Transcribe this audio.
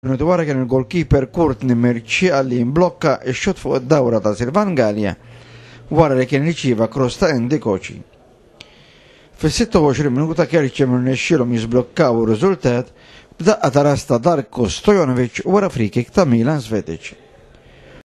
Minuti wara kien il-goalkeeper Kurt Nimerċi għalli imblokka x-xot fuq id-dawra ta' Silvan Galja wara li kien riċiva cross ta' Koċi. Fis-26 minuta Kerċi mirnexxilhom jizblokkaw ir-riżultat b'daqqa ta' rasta Darko Stojanovic wara frikik ta' Milan Svetic.